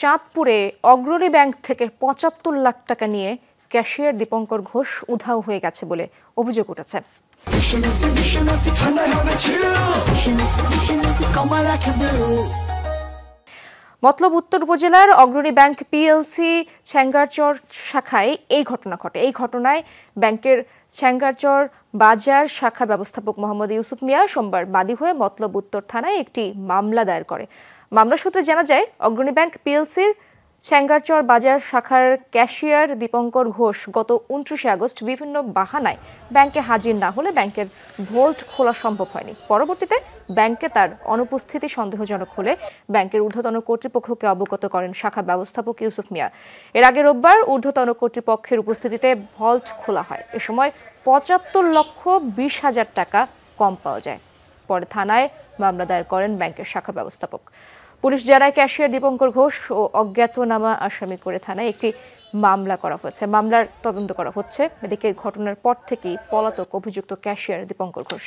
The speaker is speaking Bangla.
চাঁদপুরে অগ্রণী ব্যাংক থেকে পঁচাত্তর লাখ টাকা নিয়ে ক্যাশিয়ার দীপঙ্কর ঘোষ উধাও হয়ে গেছে বলে অভিযোগ উঠেছে মতলব উত্তর উপজেলার অগ্রণী ব্যাংক পিএলসি ছ্যাঙ্গারচর শাখায় এই ঘটনা ঘটে এই ঘটনায় ব্যাংকের ছ্যাঙ্গারচর বাজার শাখা ব্যবস্থাপক মোহাম্মদ ইউসুফ মিয়া সোমবার বাদী হয়ে মতলব উত্তর থানায় একটি মামলা দায়ের করে মামলা সূত্রে জানা যায় অগ্রণী ব্যাংক পিএলসির চ্যাঙ্গারচর বাজার শাখার ক্যাশিয়ার দীপঙ্কর ঘোষ গত উনত্রিশে আগস্ট বিভিন্ন বাহানায় ব্যাংকে হাজির না হলে ব্যাংকের ভোল্ট খোলা সম্ভব হয়নি পরবর্তীতে ব্যাংকে তার অনুপস্থিতি সন্দেহজনক হলে ব্যাংকের ঊর্ধ্বতন কর্তৃপক্ষকে অবগত করেন শাখা ব্যবস্থাপক ইউসুফ মিয়া এর আগে রোববার ঊর্ধ্বতন কর্তৃপক্ষের উপস্থিতিতে ভল্ট খোলা হয় এ সময় পঁচাত্তর লক্ষ বিশ হাজার টাকা কম পাওয়া যায় পরে থানায় মামলা দায়ের করেন ব্যাংকের শাখা ব্যবস্থাপক পুলিশ জেলায় ক্যাশিয়ার দীপঙ্কর ঘোষ ও অজ্ঞাতনামা আসামি করে থানায় একটি মামলা করা হয়েছে মামলার তদন্ত করা হচ্ছে এদিকে ঘটনার পর থেকেই পলাতক অভিযুক্ত ক্যাশিয়ার দীপঙ্কর ঘোষ